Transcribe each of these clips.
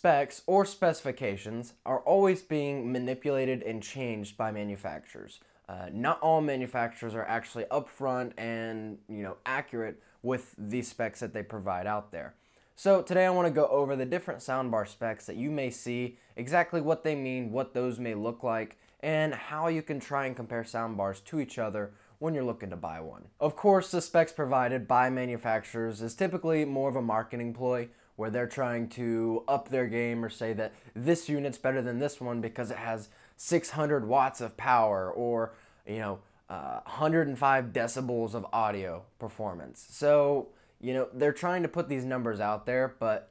specs or specifications are always being manipulated and changed by manufacturers. Uh, not all manufacturers are actually upfront and you know accurate with the specs that they provide out there. So today I want to go over the different soundbar specs that you may see, exactly what they mean, what those may look like, and how you can try and compare soundbars to each other when you're looking to buy one. Of course, the specs provided by manufacturers is typically more of a marketing ploy where they're trying to up their game or say that this unit's better than this one because it has 600 watts of power or, you know, uh, 105 decibels of audio performance. So, you know, they're trying to put these numbers out there, but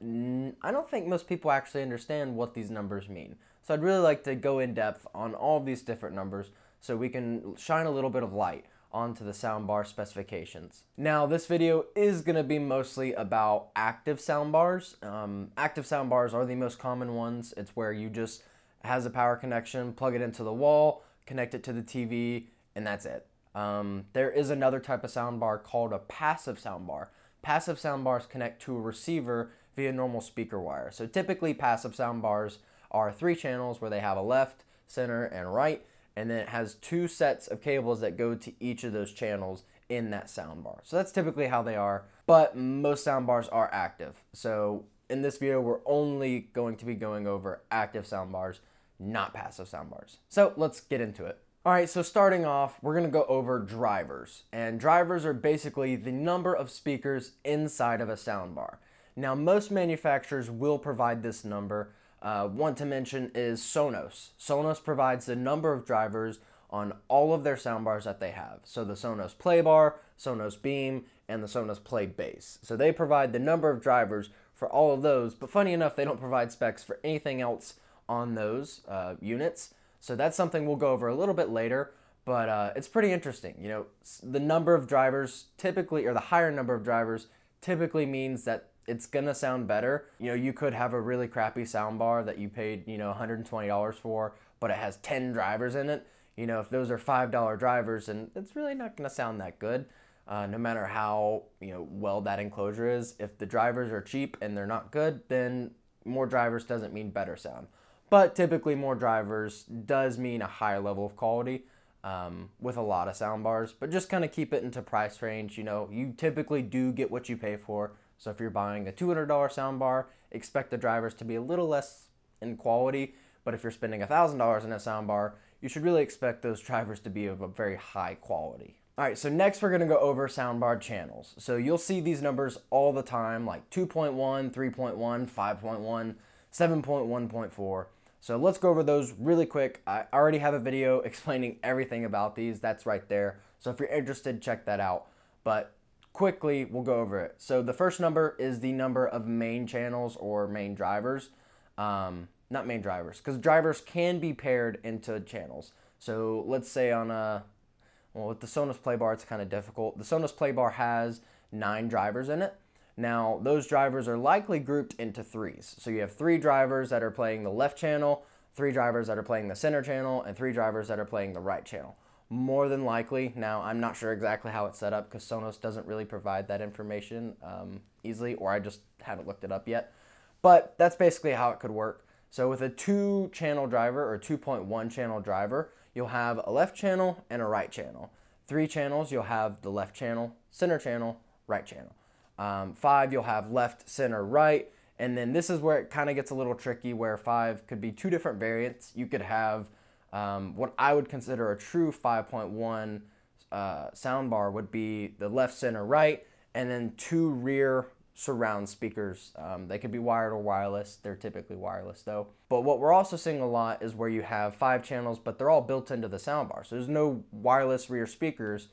I don't think most people actually understand what these numbers mean. So I'd really like to go in depth on all these different numbers so we can shine a little bit of light onto the soundbar specifications. Now this video is gonna be mostly about active soundbars. Um, active soundbars are the most common ones. It's where you just has a power connection, plug it into the wall, connect it to the TV, and that's it. Um, there is another type of soundbar called a passive soundbar. Passive soundbars connect to a receiver via normal speaker wire. So typically passive soundbars are three channels where they have a left, center, and right and then it has two sets of cables that go to each of those channels in that soundbar. So that's typically how they are, but most soundbars are active. So in this video, we're only going to be going over active soundbars, not passive soundbars. So let's get into it. All right, so starting off, we're gonna go over drivers. And drivers are basically the number of speakers inside of a soundbar. Now, most manufacturers will provide this number, uh, one to mention is Sonos. Sonos provides the number of drivers on all of their soundbars that they have. So the Sonos Playbar, Sonos Beam, and the Sonos Play Bass. So they provide the number of drivers for all of those, but funny enough, they don't provide specs for anything else on those uh, units. So that's something we'll go over a little bit later, but uh, it's pretty interesting. You know, the number of drivers typically, or the higher number of drivers, typically means that it's gonna sound better. You know, you could have a really crappy soundbar that you paid, you know, $120 for, but it has 10 drivers in it. You know, if those are $5 drivers, and it's really not gonna sound that good. Uh, no matter how you know well that enclosure is, if the drivers are cheap and they're not good, then more drivers doesn't mean better sound. But typically, more drivers does mean a higher level of quality. Um, with a lot of sound bars, but just kind of keep it into price range. You know, you typically do get what you pay for. So if you're buying a $200 soundbar, expect the drivers to be a little less in quality, but if you're spending $1,000 in a soundbar, you should really expect those drivers to be of a very high quality. All right, so next we're gonna go over soundbar channels. So you'll see these numbers all the time, like 2.1, 3.1, 5.1, 7.1.4. So let's go over those really quick. I already have a video explaining everything about these. That's right there. So if you're interested, check that out. But quickly we'll go over it. So the first number is the number of main channels or main drivers. Um, not main drivers, because drivers can be paired into channels. So let's say on a, well, with the Sonos Play Bar, it's kind of difficult. The Sonos Play Bar has nine drivers in it. Now, those drivers are likely grouped into threes. So you have three drivers that are playing the left channel, three drivers that are playing the center channel, and three drivers that are playing the right channel more than likely. Now, I'm not sure exactly how it's set up because Sonos doesn't really provide that information um, easily, or I just haven't looked it up yet. But that's basically how it could work. So with a two channel driver or 2.1 channel driver, you'll have a left channel and a right channel. Three channels, you'll have the left channel, center channel, right channel. Um, five, you'll have left, center, right. And then this is where it kind of gets a little tricky where five could be two different variants. You could have um, what I would consider a true 5.1 uh, soundbar would be the left, center, right, and then two rear surround speakers. Um, they could be wired or wireless. They're typically wireless though. But what we're also seeing a lot is where you have five channels, but they're all built into the soundbar. So there's no wireless rear speakers.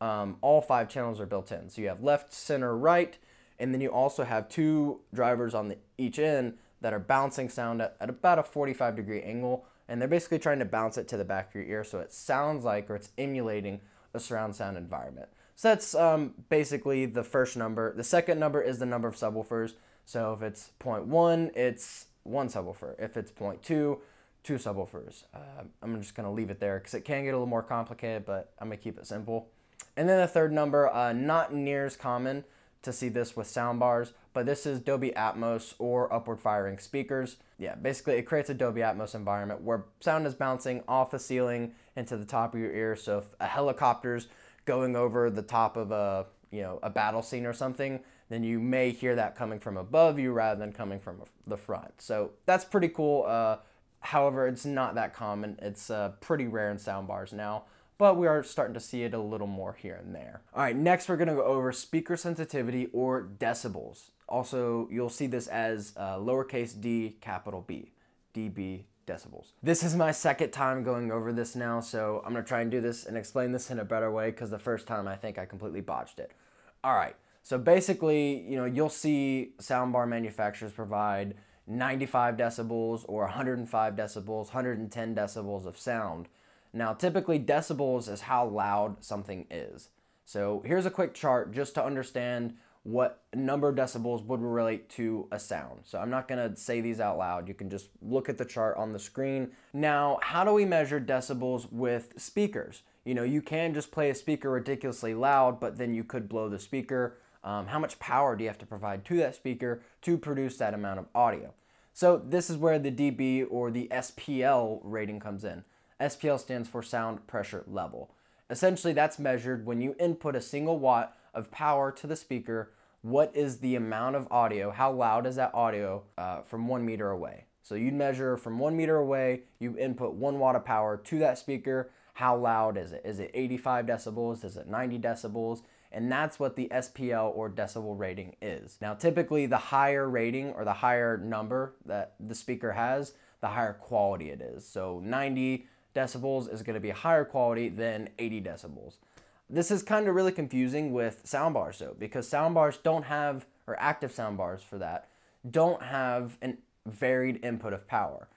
Um, all five channels are built in. So you have left, center, right, and then you also have two drivers on the, each end that are bouncing sound at, at about a 45 degree angle and they're basically trying to bounce it to the back of your ear so it sounds like or it's emulating a surround sound environment. So that's um, basically the first number. The second number is the number of subwoofers. So if it's 0.1, it's one subwoofer. If it's 0.2, two subwoofers. Uh, I'm just going to leave it there because it can get a little more complicated, but I'm going to keep it simple. And then the third number, uh, not near as common to see this with sound bars, but this is Dolby Atmos or upward firing speakers. Yeah, basically it creates a Dolby Atmos environment where sound is bouncing off the ceiling into the top of your ear. So if a helicopter's going over the top of a, you know, a battle scene or something, then you may hear that coming from above you rather than coming from the front. So that's pretty cool. Uh, however, it's not that common. It's uh, pretty rare in sound bars now but we are starting to see it a little more here and there. All right, next we're gonna go over speaker sensitivity or decibels. Also, you'll see this as uh, lowercase d capital B, dB decibels. This is my second time going over this now, so I'm gonna try and do this and explain this in a better way because the first time I think I completely botched it. All right, so basically, you know, you'll see soundbar manufacturers provide 95 decibels or 105 decibels, 110 decibels of sound. Now, typically decibels is how loud something is. So here's a quick chart just to understand what number of decibels would relate to a sound. So I'm not gonna say these out loud. You can just look at the chart on the screen. Now, how do we measure decibels with speakers? You know, you can just play a speaker ridiculously loud, but then you could blow the speaker. Um, how much power do you have to provide to that speaker to produce that amount of audio? So this is where the dB or the SPL rating comes in. SPL stands for sound pressure level. Essentially, that's measured when you input a single watt of power to the speaker. What is the amount of audio? How loud is that audio uh, from one meter away? So you'd measure from one meter away, you input one watt of power to that speaker. How loud is it? Is it 85 decibels? Is it 90 decibels? And that's what the SPL or decibel rating is. Now, typically the higher rating or the higher number that the speaker has, the higher quality it is. So 90 decibels is going to be higher quality than 80 decibels. This is kind of really confusing with soundbars though, because soundbars don't have, or active soundbars for that, don't have an varied input of power.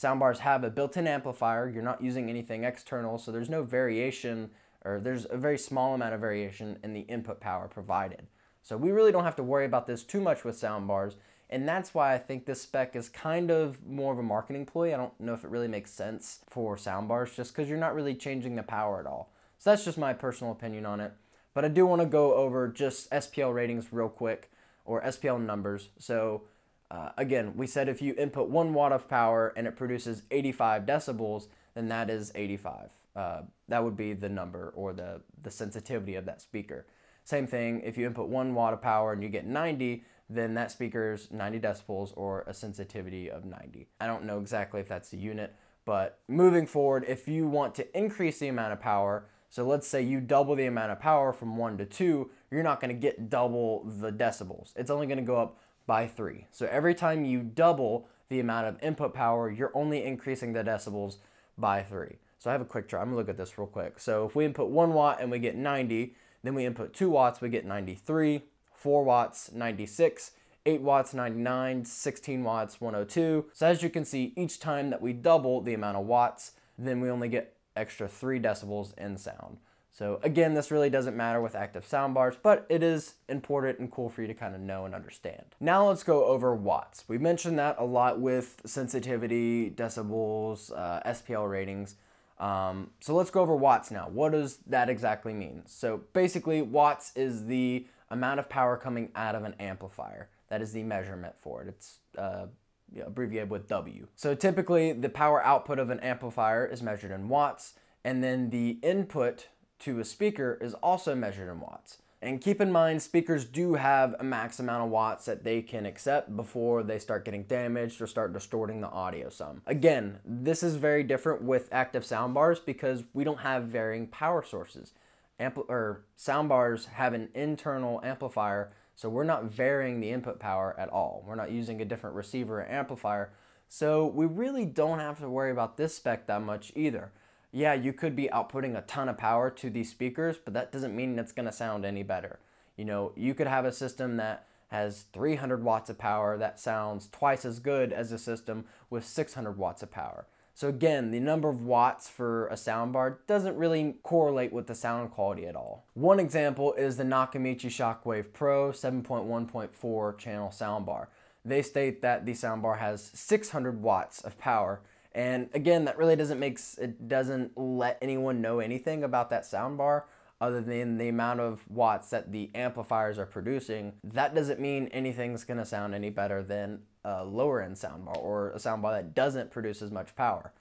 Soundbars have a built-in amplifier, you're not using anything external, so there's no variation, or there's a very small amount of variation in the input power provided. So we really don't have to worry about this too much with soundbars. And that's why I think this spec is kind of more of a marketing ploy. I don't know if it really makes sense for soundbars just because you're not really changing the power at all. So that's just my personal opinion on it. But I do want to go over just SPL ratings real quick or SPL numbers. So uh, again, we said if you input one watt of power and it produces 85 decibels, then that is 85. Uh, that would be the number or the, the sensitivity of that speaker. Same thing, if you input one watt of power and you get 90, then that speaker's 90 decibels or a sensitivity of 90. I don't know exactly if that's the unit, but moving forward, if you want to increase the amount of power, so let's say you double the amount of power from one to two, you're not gonna get double the decibels. It's only gonna go up by three. So every time you double the amount of input power, you're only increasing the decibels by three. So I have a quick try, I'm gonna look at this real quick. So if we input one watt and we get 90, then we input 2 watts, we get 93, 4 watts, 96, 8 watts, 99, 16 watts, 102. So as you can see, each time that we double the amount of watts, then we only get extra 3 decibels in sound. So again, this really doesn't matter with active sound bars, but it is important and cool for you to kind of know and understand. Now let's go over watts. We mentioned that a lot with sensitivity, decibels, uh, SPL ratings. Um, so let's go over watts now. What does that exactly mean? So basically, watts is the amount of power coming out of an amplifier. That is the measurement for it. It's uh, you know, abbreviated with W. So typically, the power output of an amplifier is measured in watts, and then the input to a speaker is also measured in watts. And keep in mind, speakers do have a max amount of watts that they can accept before they start getting damaged or start distorting the audio some. Again, this is very different with active soundbars because we don't have varying power sources. Ampli or soundbars have an internal amplifier, so we're not varying the input power at all. We're not using a different receiver or amplifier, so we really don't have to worry about this spec that much either yeah, you could be outputting a ton of power to these speakers, but that doesn't mean it's going to sound any better. You know, you could have a system that has 300 watts of power that sounds twice as good as a system with 600 watts of power. So again, the number of watts for a soundbar doesn't really correlate with the sound quality at all. One example is the Nakamichi Shockwave Pro 7.1.4 channel soundbar. They state that the soundbar has 600 watts of power and again, that really doesn't makes it doesn't let anyone know anything about that soundbar other than the amount of watts that the amplifiers are producing. That doesn't mean anything's gonna sound any better than a lower end soundbar or a soundbar that doesn't produce as much power.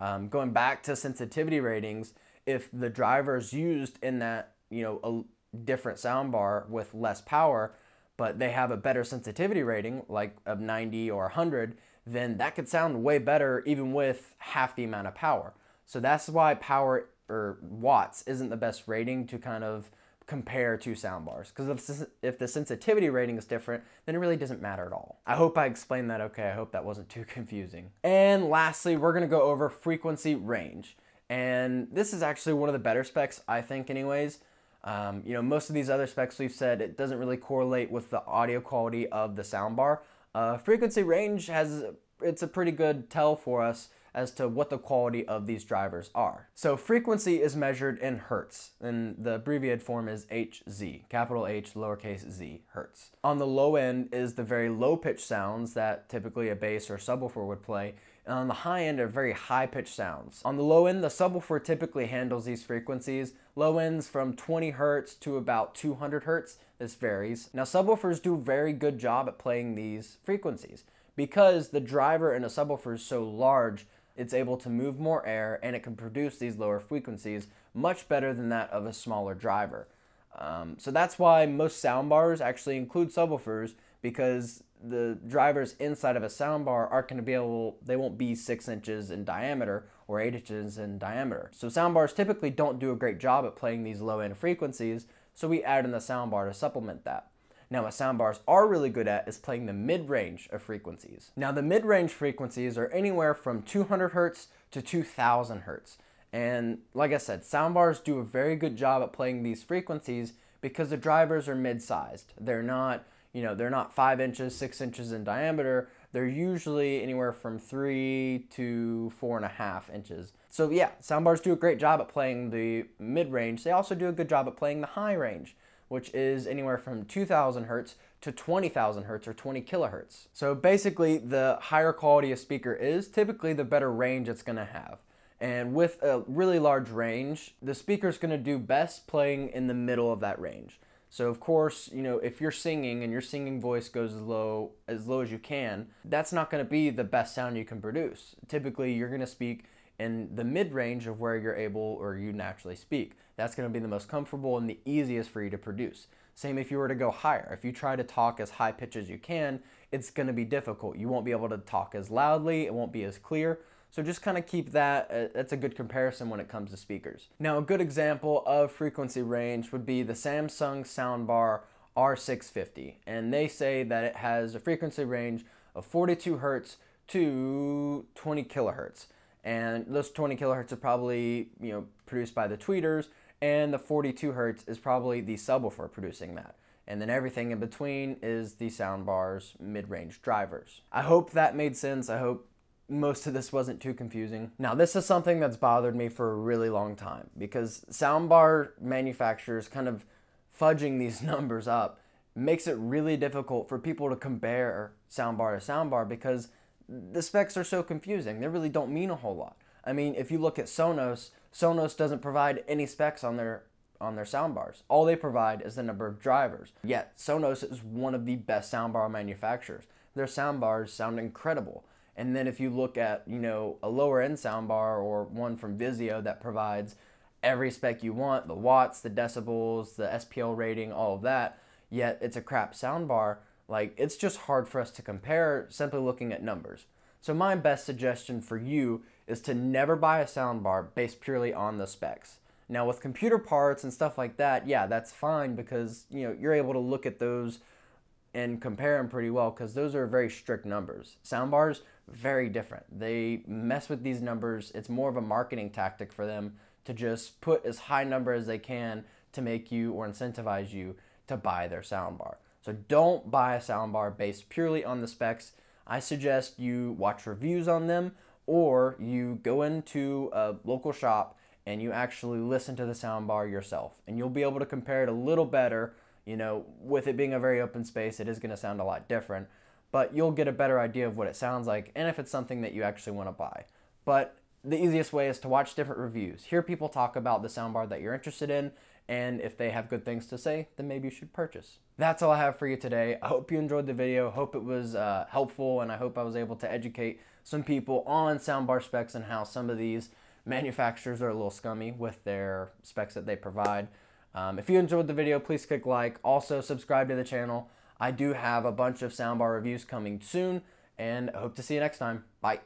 Um, going back to sensitivity ratings, if the drivers used in that you know a different soundbar with less power, but they have a better sensitivity rating like of 90 or 100, then that could sound way better even with half the amount of power. So that's why power or watts isn't the best rating to kind of compare two soundbars because if, if the sensitivity rating is different then it really doesn't matter at all i hope i explained that okay i hope that wasn't too confusing and lastly we're going to go over frequency range and this is actually one of the better specs i think anyways um, you know most of these other specs we've said it doesn't really correlate with the audio quality of the soundbar uh, frequency range has it's a pretty good tell for us as to what the quality of these drivers are. So frequency is measured in hertz, and the abbreviated form is Hz, capital H, lowercase z, hertz. On the low end is the very low pitch sounds that typically a bass or subwoofer would play, and on the high end are very high pitched sounds. On the low end, the subwoofer typically handles these frequencies. Low ends from 20 hertz to about 200 hertz, this varies. Now subwoofers do a very good job at playing these frequencies because the driver in a subwoofer is so large it's able to move more air and it can produce these lower frequencies much better than that of a smaller driver. Um, so that's why most soundbars actually include subwoofers because the drivers inside of a soundbar aren't going to be able, they won't be six inches in diameter or eight inches in diameter. So soundbars typically don't do a great job at playing these low end frequencies, so we add in the soundbar to supplement that. Now what soundbars are really good at is playing the mid-range of frequencies. Now the mid-range frequencies are anywhere from 200 hertz to 2000 hertz, And like I said, soundbars do a very good job at playing these frequencies because the drivers are mid-sized. They're not, you know, they're not five inches, six inches in diameter. They're usually anywhere from three to four and a half inches. So yeah, soundbars do a great job at playing the mid-range. They also do a good job at playing the high range which is anywhere from 2000 hertz to 20,000 hertz or 20 kilohertz. So basically, the higher quality a speaker is, typically the better range it's gonna have. And with a really large range, the speaker's gonna do best playing in the middle of that range. So of course, you know, if you're singing and your singing voice goes as low as low as you can, that's not going to be the best sound you can produce. Typically, you're going to speak in the mid-range of where you're able or you naturally speak that's going to be the most comfortable and the easiest for you to produce. Same if you were to go higher. If you try to talk as high pitch as you can, it's going to be difficult. You won't be able to talk as loudly, it won't be as clear. So just kind of keep that, uh, that's a good comparison when it comes to speakers. Now, a good example of frequency range would be the Samsung soundbar R650, and they say that it has a frequency range of 42 hertz to 20 kilohertz. And those 20 kilohertz are probably, you know, produced by the tweeters, and the 42 hertz is probably the subwoofer producing that. And then everything in between is the soundbars, mid-range drivers. I hope that made sense. I hope most of this wasn't too confusing. Now, this is something that's bothered me for a really long time because soundbar manufacturers kind of fudging these numbers up makes it really difficult for people to compare soundbar to soundbar because the specs are so confusing. They really don't mean a whole lot. I mean, if you look at Sonos, Sonos doesn't provide any specs on their on their soundbars. All they provide is the number of drivers. Yet Sonos is one of the best soundbar manufacturers. Their soundbars sound incredible. And then if you look at, you know, a lower end soundbar or one from Vizio that provides every spec you want, the watts, the decibels, the SPL rating, all of that, yet it's a crap soundbar, like it's just hard for us to compare simply looking at numbers. So my best suggestion for you is to never buy a soundbar based purely on the specs. Now with computer parts and stuff like that, yeah, that's fine because you know you're able to look at those and compare them pretty well because those are very strict numbers. Soundbars very different. They mess with these numbers. It's more of a marketing tactic for them to just put as high number as they can to make you or incentivize you to buy their soundbar. So don't buy a soundbar based purely on the specs. I suggest you watch reviews on them or you go into a local shop and you actually listen to the soundbar yourself and you'll be able to compare it a little better you know with it being a very open space it is going to sound a lot different but you'll get a better idea of what it sounds like and if it's something that you actually want to buy but the easiest way is to watch different reviews hear people talk about the soundbar that you're interested in and if they have good things to say then maybe you should purchase that's all i have for you today i hope you enjoyed the video hope it was uh, helpful and i hope i was able to educate some people on soundbar specs and how some of these manufacturers are a little scummy with their specs that they provide. Um, if you enjoyed the video, please click like. Also, subscribe to the channel. I do have a bunch of soundbar reviews coming soon, and hope to see you next time. Bye.